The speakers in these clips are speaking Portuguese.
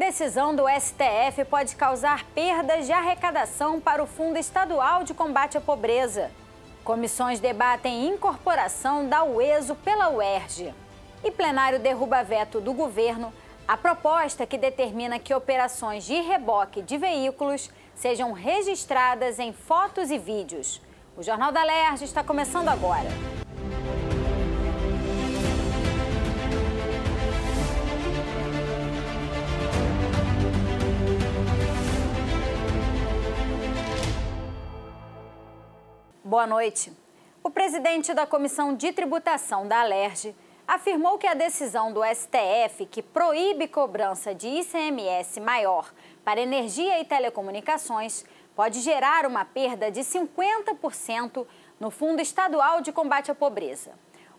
Decisão do STF pode causar perdas de arrecadação para o Fundo Estadual de Combate à Pobreza. Comissões debatem incorporação da UESO pela UERJ. E plenário derruba veto do governo a proposta que determina que operações de reboque de veículos sejam registradas em fotos e vídeos. O Jornal da Lerj está começando agora. Boa noite. O presidente da Comissão de Tributação da Alerj afirmou que a decisão do STF que proíbe cobrança de ICMS maior para energia e telecomunicações pode gerar uma perda de 50% no Fundo Estadual de Combate à Pobreza.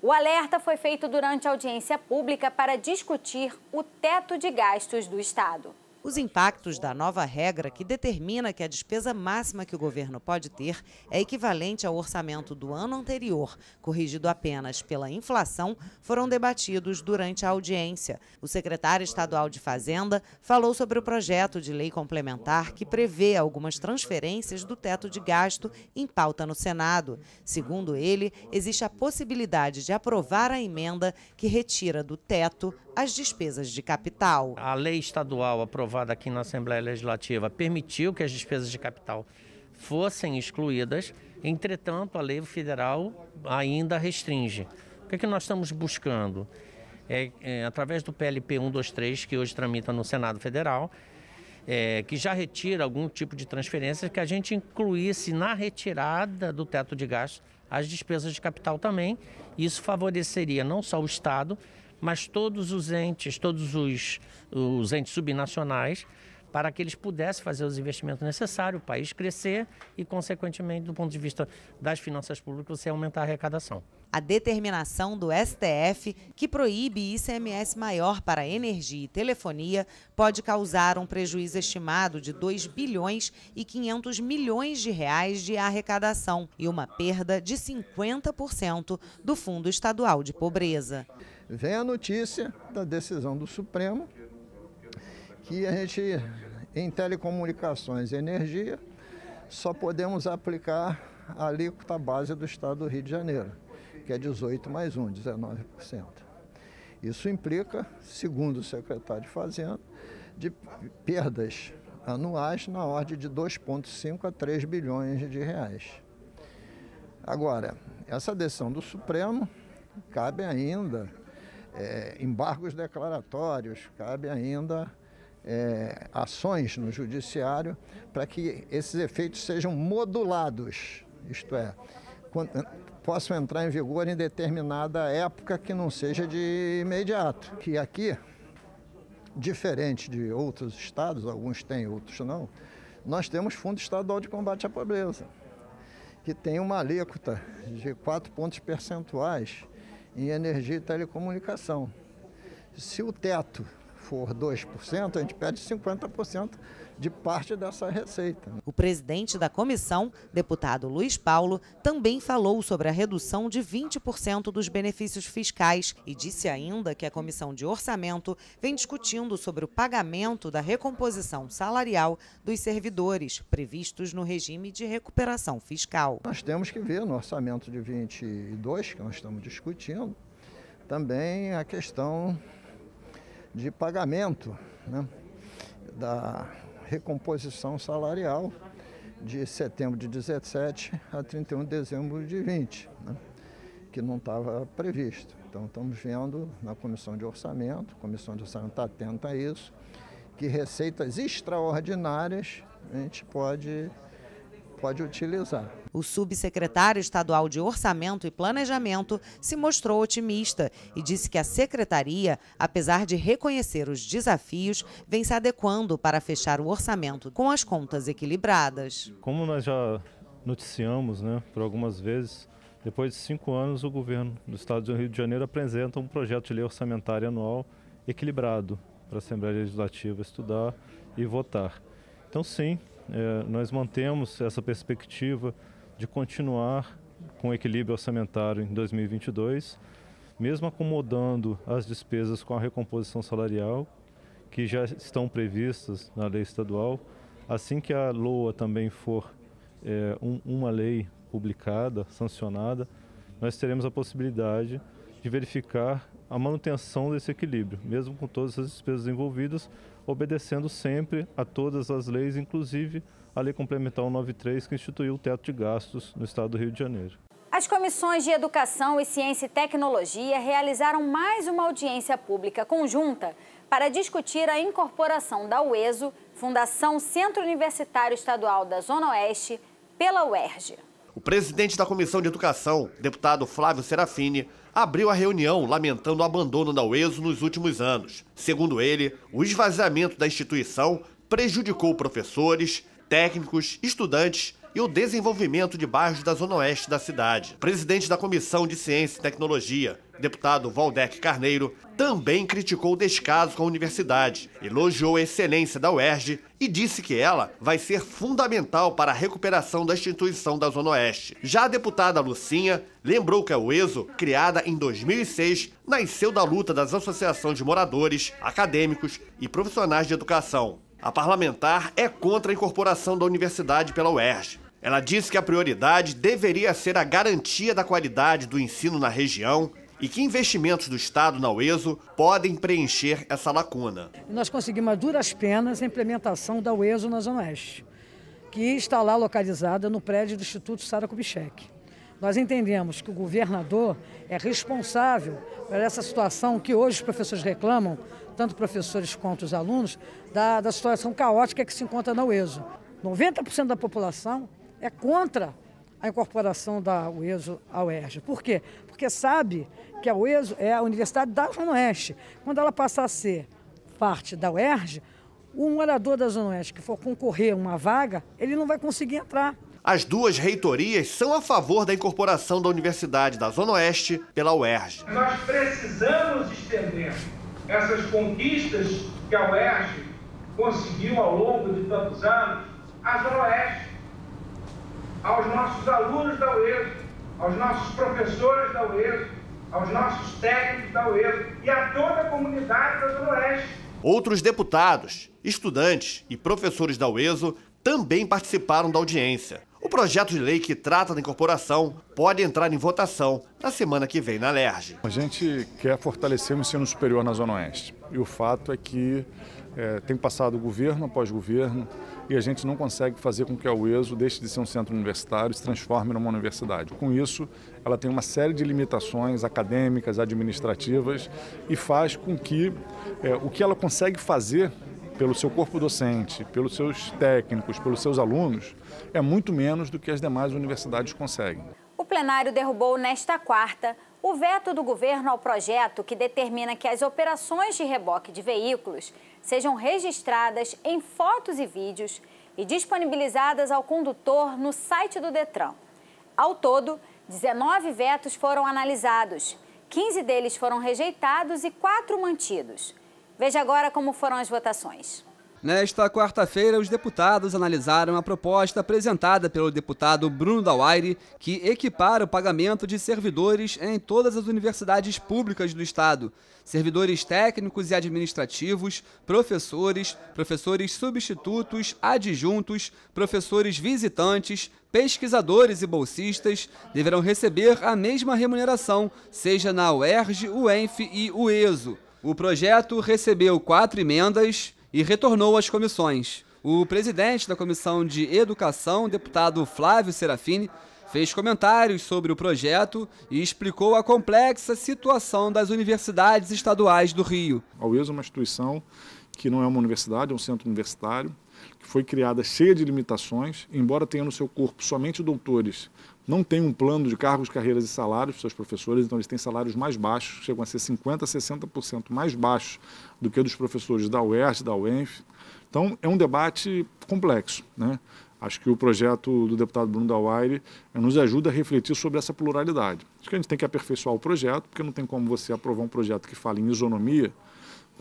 O alerta foi feito durante audiência pública para discutir o teto de gastos do Estado. Os impactos da nova regra, que determina que a despesa máxima que o governo pode ter é equivalente ao orçamento do ano anterior, corrigido apenas pela inflação, foram debatidos durante a audiência. O secretário estadual de Fazenda falou sobre o projeto de lei complementar que prevê algumas transferências do teto de gasto em pauta no Senado. Segundo ele, existe a possibilidade de aprovar a emenda que retira do teto as despesas de capital. A lei estadual aprovada aprovada aqui na Assembleia Legislativa permitiu que as despesas de capital fossem excluídas, entretanto, a lei federal ainda restringe. O que, é que nós estamos buscando? É, é, através do PLP 123, que hoje tramita no Senado Federal, é, que já retira algum tipo de transferência, que a gente incluísse na retirada do teto de gastos as despesas de capital também. Isso favoreceria não só o Estado, mas todos os entes, todos os, os entes subnacionais para que eles pudessem fazer os investimentos necessários, o país crescer e, consequentemente, do ponto de vista das finanças públicas, você aumentar a arrecadação. A determinação do STF, que proíbe ICMS maior para energia e telefonia, pode causar um prejuízo estimado de 2 bilhões e 500 milhões de reais de arrecadação e uma perda de 50% do Fundo Estadual de Pobreza. Vem a notícia da decisão do Supremo que a gente em telecomunicações e energia, só podemos aplicar a alíquota base do Estado do Rio de Janeiro, que é 18 mais 1, 19%. Isso implica, segundo o secretário de Fazenda, de perdas anuais na ordem de 2,5 a 3 bilhões de reais. Agora, essa decisão do Supremo cabe ainda é, embargos declaratórios, cabe ainda é, ações no judiciário para que esses efeitos sejam modulados, isto é, quando, possam entrar em vigor em determinada época que não seja de imediato. Que aqui, diferente de outros estados, alguns têm, outros não, nós temos Fundo Estadual de Combate à Pobreza, que tem uma alíquota de 4 pontos percentuais em energia e telecomunicação. Se o teto for 2%, a gente pede 50% de parte dessa receita. Né? O presidente da comissão, deputado Luiz Paulo, também falou sobre a redução de 20% dos benefícios fiscais e disse ainda que a comissão de orçamento vem discutindo sobre o pagamento da recomposição salarial dos servidores previstos no regime de recuperação fiscal. Nós temos que ver no orçamento de 22 que nós estamos discutindo também a questão de pagamento né, da recomposição salarial de setembro de 17 a 31 de dezembro de 20, né, que não estava previsto. Então estamos vendo na comissão de orçamento, a comissão de orçamento está atenta a isso, que receitas extraordinárias a gente pode pode utilizar. O subsecretário estadual de Orçamento e Planejamento se mostrou otimista e disse que a secretaria, apesar de reconhecer os desafios, vem se adequando para fechar o orçamento com as contas equilibradas. Como nós já noticiamos né, por algumas vezes, depois de cinco anos, o governo do estado do Rio de Janeiro apresenta um projeto de lei orçamentária anual equilibrado para a Assembleia Legislativa estudar e votar. Então, sim, é, nós mantemos essa perspectiva de continuar com equilíbrio orçamentário em 2022, mesmo acomodando as despesas com a recomposição salarial, que já estão previstas na lei estadual. Assim que a LOA também for é, um, uma lei publicada, sancionada, nós teremos a possibilidade de verificar a manutenção desse equilíbrio, mesmo com todas as despesas envolvidas, obedecendo sempre a todas as leis, inclusive a Lei Complementar 193, que instituiu o teto de gastos no Estado do Rio de Janeiro. As comissões de Educação e Ciência e Tecnologia realizaram mais uma audiência pública conjunta para discutir a incorporação da UESO, Fundação Centro Universitário Estadual da Zona Oeste, pela UERJ. O presidente da Comissão de Educação, deputado Flávio Serafini, abriu a reunião lamentando o abandono da UESO nos últimos anos. Segundo ele, o esvaziamento da instituição prejudicou professores, técnicos, estudantes e o desenvolvimento de bairros da Zona Oeste da cidade. Presidente da Comissão de Ciência e Tecnologia, deputado Valdec Carneiro, também criticou o descaso com a universidade, elogiou a excelência da UERJ e disse que ela vai ser fundamental para a recuperação da instituição da Zona Oeste. Já a deputada Lucinha lembrou que a UESO, criada em 2006, nasceu da luta das associações de moradores, acadêmicos e profissionais de educação. A parlamentar é contra a incorporação da universidade pela UERJ. Ela disse que a prioridade deveria ser a garantia da qualidade do ensino na região e que investimentos do Estado na UESO podem preencher essa lacuna. Nós conseguimos a duras penas a implementação da UESO na Zona Oeste, que está lá localizada no prédio do Instituto Sara Kubitschek. Nós entendemos que o governador é responsável por essa situação que hoje os professores reclamam tanto professores quanto os alunos, da, da situação caótica que se encontra na UESO. 90% da população é contra a incorporação da UESO à UERJ. Por quê? Porque sabe que a UESO é a Universidade da Zona Oeste. Quando ela passar a ser parte da UERJ, o morador da Zona Oeste que for concorrer a uma vaga, ele não vai conseguir entrar. As duas reitorias são a favor da incorporação da Universidade da Zona Oeste pela UERJ. Nós precisamos estender essas conquistas que a Oeste conseguiu ao longo de tantos anos, à Zona Oeste, aos nossos alunos da Oeso, aos nossos professores da Oeso, aos nossos técnicos da Oeso e a toda a comunidade da Zona Oeste. Outros deputados, estudantes e professores da UESO também participaram da audiência. O projeto de lei que trata da incorporação pode entrar em votação na semana que vem na LERJ. A gente quer fortalecer o ensino superior na Zona Oeste. E o fato é que é, tem passado governo após governo e a gente não consegue fazer com que a UESO deixe de ser um centro universitário e se transforme numa universidade. Com isso, ela tem uma série de limitações acadêmicas, administrativas e faz com que é, o que ela consegue fazer pelo seu corpo docente, pelos seus técnicos, pelos seus alunos, é muito menos do que as demais universidades conseguem. O plenário derrubou nesta quarta o veto do governo ao projeto que determina que as operações de reboque de veículos sejam registradas em fotos e vídeos e disponibilizadas ao condutor no site do Detran. Ao todo, 19 vetos foram analisados, 15 deles foram rejeitados e 4 mantidos. Veja agora como foram as votações. Nesta quarta-feira, os deputados analisaram a proposta apresentada pelo deputado Bruno Dawaire, que equipara o pagamento de servidores em todas as universidades públicas do Estado. Servidores técnicos e administrativos, professores, professores substitutos, adjuntos, professores visitantes, pesquisadores e bolsistas deverão receber a mesma remuneração, seja na UERJ, UENF e UESO. O projeto recebeu quatro emendas e retornou às comissões. O presidente da Comissão de Educação, deputado Flávio Serafini, fez comentários sobre o projeto e explicou a complexa situação das universidades estaduais do Rio. A UES é uma instituição que não é uma universidade, é um centro universitário que foi criada cheia de limitações, embora tenha no seu corpo somente doutores, não tem um plano de cargos, carreiras e salários para seus professores, então eles têm salários mais baixos, chegam a ser 50% a 60% mais baixos do que dos professores da UERJ, da UENF. Então, é um debate complexo. Né? Acho que o projeto do deputado Bruno Dauaire eh, nos ajuda a refletir sobre essa pluralidade. Acho que a gente tem que aperfeiçoar o projeto, porque não tem como você aprovar um projeto que fala em isonomia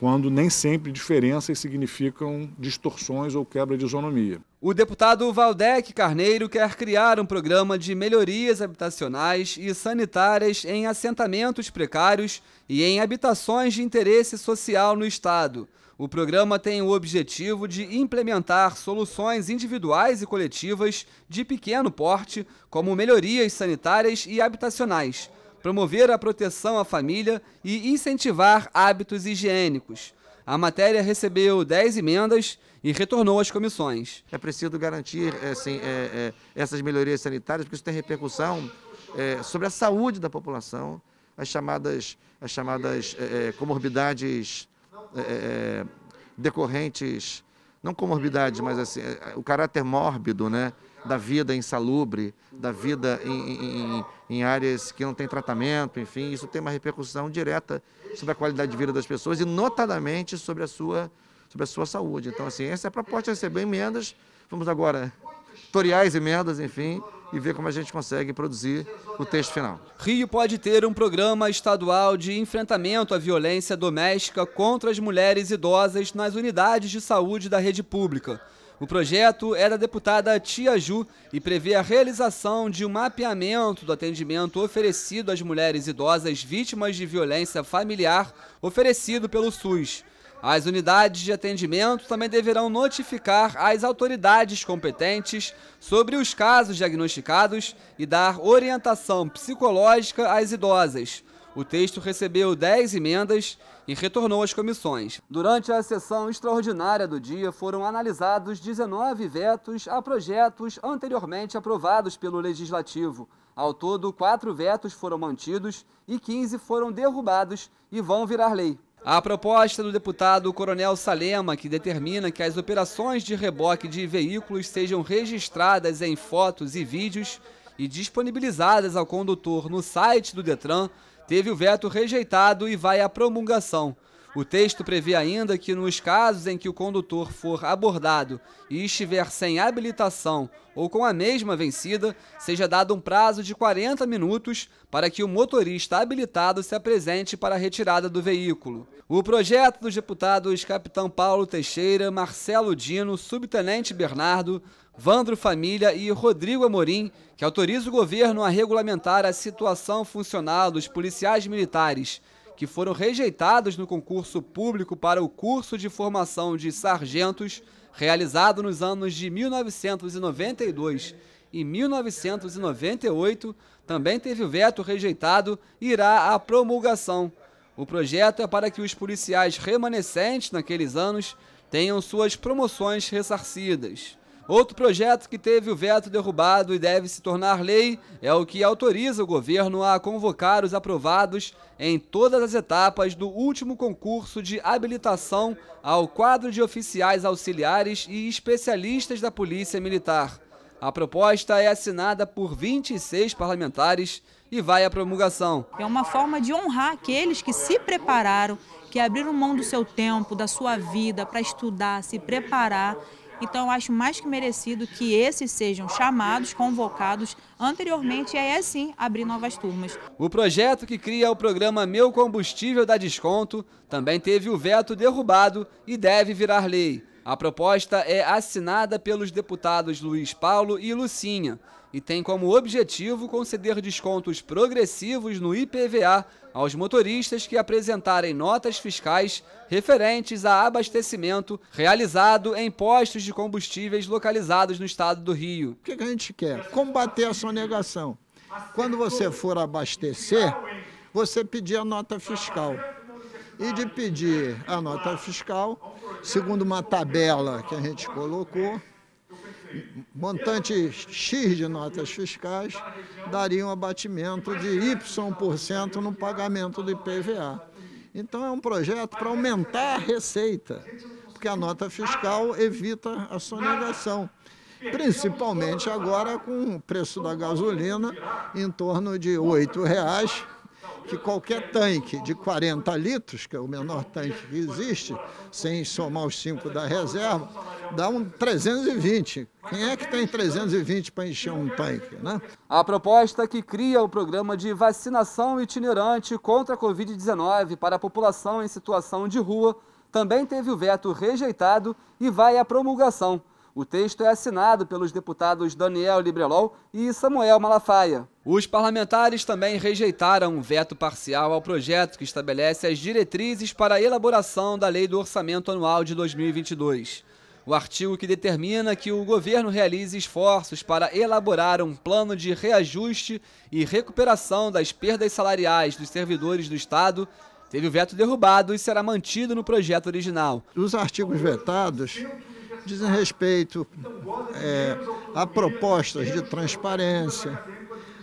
quando nem sempre diferenças significam distorções ou quebra de isonomia. O deputado Valdec Carneiro quer criar um programa de melhorias habitacionais e sanitárias em assentamentos precários e em habitações de interesse social no Estado. O programa tem o objetivo de implementar soluções individuais e coletivas de pequeno porte, como melhorias sanitárias e habitacionais promover a proteção à família e incentivar hábitos higiênicos. A matéria recebeu 10 emendas e retornou às comissões. É preciso garantir assim, é, é, essas melhorias sanitárias, porque isso tem repercussão é, sobre a saúde da população, as chamadas, as chamadas é, é, comorbidades decorrentes não comorbidades, mas assim, é, é, o caráter mórbido, né? Da vida insalubre, da vida em, em, em, áreas que não tem tratamento, enfim, isso tem uma repercussão direta sobre a qualidade de vida das pessoas e, notadamente, sobre a sua, sobre a sua saúde. Então, assim, essa é a proposta de receber emendas. Vamos agora tutoriais emendas, enfim, e ver como a gente consegue produzir o texto final. Rio pode ter um programa estadual de enfrentamento à violência doméstica contra as mulheres idosas nas unidades de saúde da rede pública. O projeto é da deputada Tia Ju e prevê a realização de um mapeamento do atendimento oferecido às mulheres idosas vítimas de violência familiar oferecido pelo SUS. As unidades de atendimento também deverão notificar as autoridades competentes sobre os casos diagnosticados e dar orientação psicológica às idosas. O texto recebeu 10 emendas e retornou às comissões. Durante a sessão extraordinária do dia, foram analisados 19 vetos a projetos anteriormente aprovados pelo Legislativo. Ao todo, quatro vetos foram mantidos e 15 foram derrubados e vão virar lei. A proposta do deputado Coronel Salema, que determina que as operações de reboque de veículos sejam registradas em fotos e vídeos e disponibilizadas ao condutor no site do Detran, teve o veto rejeitado e vai à promulgação. O texto prevê ainda que, nos casos em que o condutor for abordado e estiver sem habilitação ou com a mesma vencida, seja dado um prazo de 40 minutos para que o motorista habilitado se apresente para a retirada do veículo. O projeto dos deputados Capitão Paulo Teixeira, Marcelo Dino, Subtenente Bernardo, Vandro Família e Rodrigo Amorim, que autoriza o governo a regulamentar a situação funcional dos policiais militares que foram rejeitados no concurso público para o curso de formação de sargentos, realizado nos anos de 1992 e 1998, também teve o veto rejeitado e irá à promulgação. O projeto é para que os policiais remanescentes naqueles anos tenham suas promoções ressarcidas. Outro projeto que teve o veto derrubado e deve se tornar lei é o que autoriza o governo a convocar os aprovados em todas as etapas do último concurso de habilitação ao quadro de oficiais auxiliares e especialistas da Polícia Militar. A proposta é assinada por 26 parlamentares e vai à promulgação. É uma forma de honrar aqueles que se prepararam, que abriram mão do seu tempo, da sua vida para estudar, se preparar então, eu acho mais que merecido que esses sejam chamados, convocados anteriormente e aí é abrir novas turmas. O projeto que cria é o programa Meu Combustível dá Desconto também teve o veto derrubado e deve virar lei. A proposta é assinada pelos deputados Luiz Paulo e Lucinha e tem como objetivo conceder descontos progressivos no IPVA aos motoristas que apresentarem notas fiscais referentes a abastecimento realizado em postos de combustíveis localizados no estado do Rio. O que a gente quer? Combater a sonegação. Quando você for abastecer, você pedir a nota fiscal. E de pedir a nota fiscal, segundo uma tabela que a gente colocou, montante X de notas fiscais daria um abatimento de Y% no pagamento do IPVA. Então, é um projeto para aumentar a receita, porque a nota fiscal evita a sonegação principalmente agora com o preço da gasolina em torno de R$ 8,00 que qualquer tanque de 40 litros, que é o menor tanque que existe, sem somar os 5 da reserva, dá um 320. Quem é que tem 320 para encher um tanque, né? A proposta que cria o programa de vacinação itinerante contra a Covid-19 para a população em situação de rua também teve o veto rejeitado e vai à promulgação o texto é assinado pelos deputados Daniel Librelol e Samuel Malafaia. Os parlamentares também rejeitaram um veto parcial ao projeto que estabelece as diretrizes para a elaboração da Lei do Orçamento Anual de 2022. O artigo que determina que o governo realize esforços para elaborar um plano de reajuste e recuperação das perdas salariais dos servidores do Estado teve o veto derrubado e será mantido no projeto original. Os artigos vetados dizem respeito é, a propostas de transparência,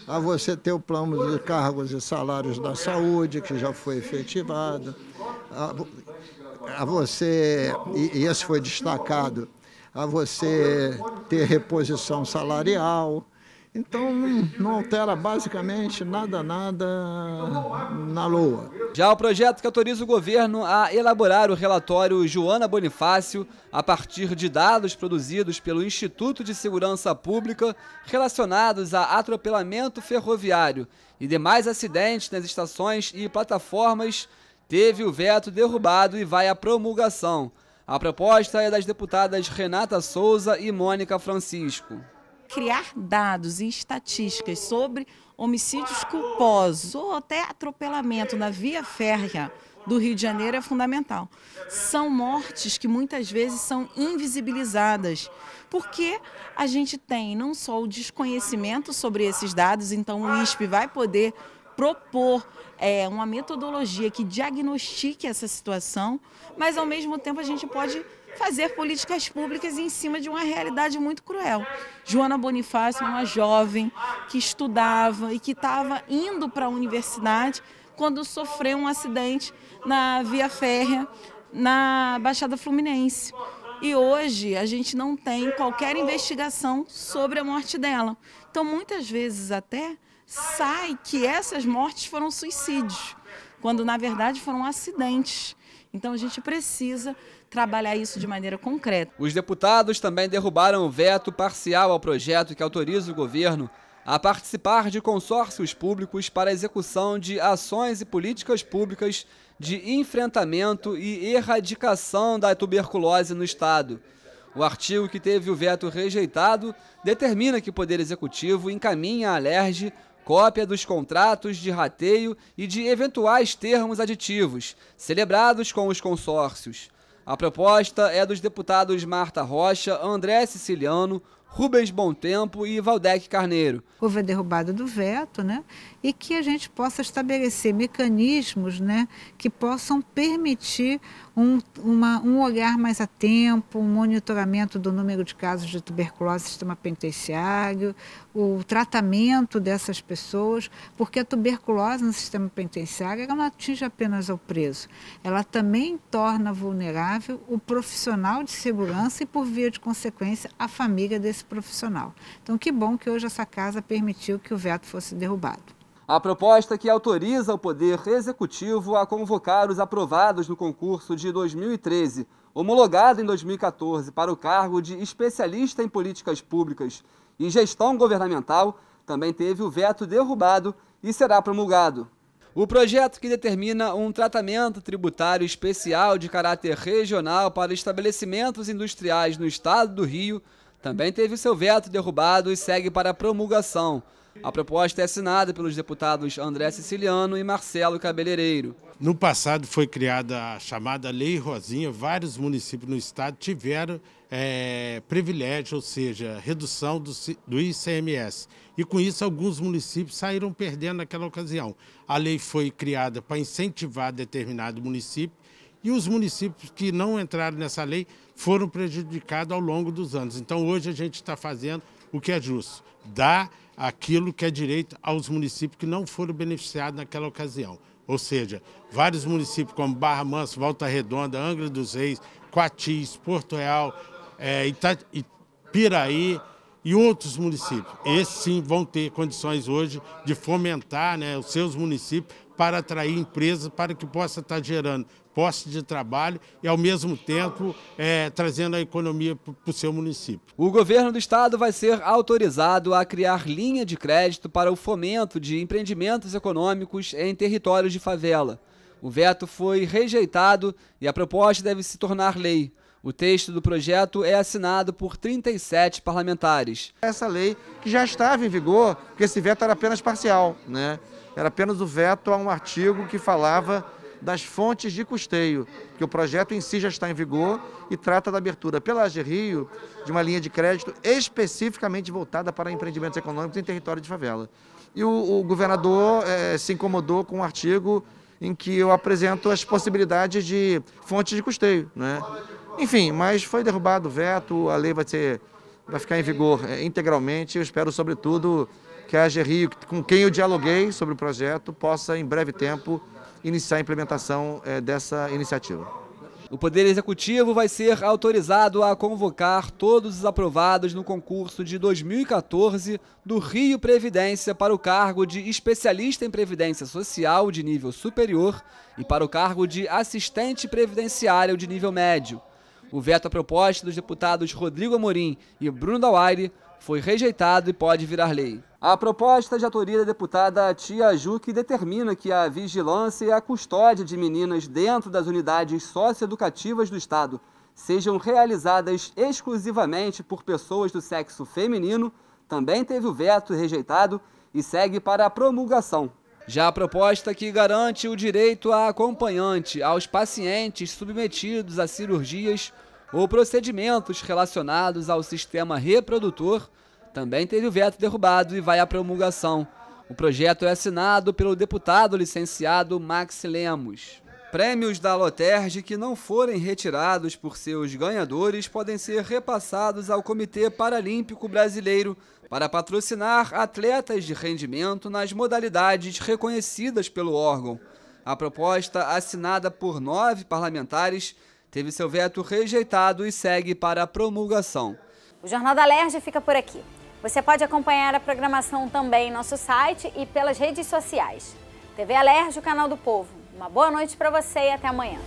a você ter o plano de cargos e salários da saúde, que já foi efetivado, a, a você, e, e esse foi destacado, a você ter reposição salarial, então não altera basicamente nada, nada na LOA. Já o projeto que autoriza o governo a elaborar o relatório Joana Bonifácio a partir de dados produzidos pelo Instituto de Segurança Pública relacionados a atropelamento ferroviário e demais acidentes nas estações e plataformas, teve o veto derrubado e vai à promulgação. A proposta é das deputadas Renata Souza e Mônica Francisco criar dados e estatísticas sobre homicídios culposos ou até atropelamento na via férrea do Rio de Janeiro é fundamental. São mortes que muitas vezes são invisibilizadas, porque a gente tem não só o desconhecimento sobre esses dados, então o ISP vai poder propor é, uma metodologia que diagnostique essa situação, mas ao mesmo tempo a gente pode fazer políticas públicas em cima de uma realidade muito cruel. Joana Bonifácio, uma jovem que estudava e que estava indo para a universidade quando sofreu um acidente na via férrea na Baixada Fluminense. E hoje a gente não tem qualquer investigação sobre a morte dela. Então, muitas vezes até sai que essas mortes foram suicídios, quando na verdade foram acidentes. Então, a gente precisa trabalhar isso de maneira concreta. Os deputados também derrubaram o veto parcial ao projeto que autoriza o governo a participar de consórcios públicos para execução de ações e políticas públicas de enfrentamento e erradicação da tuberculose no Estado. O artigo que teve o veto rejeitado determina que o Poder Executivo encaminha à Alerj cópia dos contratos de rateio e de eventuais termos aditivos celebrados com os consórcios. A proposta é dos deputados Marta Rocha, André Siciliano, Rubens Tempo e Valdec Carneiro. Houve a derrubada do veto, né? E que a gente possa estabelecer mecanismos, né, que possam permitir um, uma, um olhar mais a tempo, um monitoramento do número de casos de tuberculose no sistema penitenciário, o tratamento dessas pessoas, porque a tuberculose no sistema penitenciário ela não atinge apenas ao preso, ela também torna vulnerável o profissional de segurança e, por via de consequência, a família desse profissional. Então, que bom que hoje essa casa permitiu que o veto fosse derrubado. A proposta que autoriza o Poder Executivo a convocar os aprovados no concurso de 2013, homologado em 2014 para o cargo de especialista em políticas públicas e gestão governamental, também teve o veto derrubado e será promulgado. O projeto que determina um tratamento tributário especial de caráter regional para estabelecimentos industriais no estado do Rio também teve seu veto derrubado e segue para promulgação. A proposta é assinada pelos deputados André Siciliano e Marcelo Cabeleireiro. No passado foi criada a chamada Lei Rosinha, vários municípios no estado tiveram é, privilégio, ou seja, redução do, do ICMS. E com isso, alguns municípios saíram perdendo naquela ocasião. A lei foi criada para incentivar determinado município e os municípios que não entraram nessa lei foram prejudicados ao longo dos anos. Então, hoje a gente está fazendo o que é justo, dar aquilo que é direito aos municípios que não foram beneficiados naquela ocasião. Ou seja, vários municípios como Barra Mansa, Volta Redonda, Angra dos Reis, Quatis, Porto Real, é, Piraí e outros municípios. Esses sim vão ter condições hoje de fomentar né, os seus municípios para atrair empresas para que possa estar gerando posse de trabalho e, ao mesmo tempo, é, trazendo a economia para o seu município. O governo do estado vai ser autorizado a criar linha de crédito para o fomento de empreendimentos econômicos em territórios de favela. O veto foi rejeitado e a proposta deve se tornar lei. O texto do projeto é assinado por 37 parlamentares. Essa lei que já estava em vigor, porque esse veto era apenas parcial, né? Era apenas o veto a um artigo que falava das fontes de custeio, que o projeto em si já está em vigor e trata da abertura pela AG Rio de uma linha de crédito especificamente voltada para empreendimentos econômicos em território de favela. E o, o governador é, se incomodou com um artigo em que eu apresento as possibilidades de fontes de custeio. Né? Enfim, mas foi derrubado o veto, a lei vai, ser, vai ficar em vigor é, integralmente. Eu espero, sobretudo, que a AG Rio, com quem eu dialoguei sobre o projeto, possa, em breve tempo, iniciar a implementação é, dessa iniciativa. O Poder Executivo vai ser autorizado a convocar todos os aprovados no concurso de 2014 do Rio Previdência para o cargo de especialista em Previdência Social de nível superior e para o cargo de assistente previdenciário de nível médio. O veto à proposta dos deputados Rodrigo Amorim e Bruno Dauaire foi rejeitado e pode virar lei. A proposta é de autoria da deputada Tia Ju, que determina que a vigilância e a custódia de meninas dentro das unidades socioeducativas do Estado sejam realizadas exclusivamente por pessoas do sexo feminino, também teve o veto rejeitado e segue para a promulgação. Já a proposta que garante o direito a acompanhante aos pacientes submetidos a cirurgias ou procedimentos relacionados ao sistema reprodutor, também teve o veto derrubado e vai à promulgação. O projeto é assinado pelo deputado licenciado Max Lemos. Prêmios da Loterge que não forem retirados por seus ganhadores podem ser repassados ao Comitê Paralímpico Brasileiro para patrocinar atletas de rendimento nas modalidades reconhecidas pelo órgão. A proposta, assinada por nove parlamentares, teve seu veto rejeitado e segue para a promulgação. O Jornal da Lerge fica por aqui. Você pode acompanhar a programação também em nosso site e pelas redes sociais. TV Alerj, o canal do povo. Uma boa noite para você e até amanhã.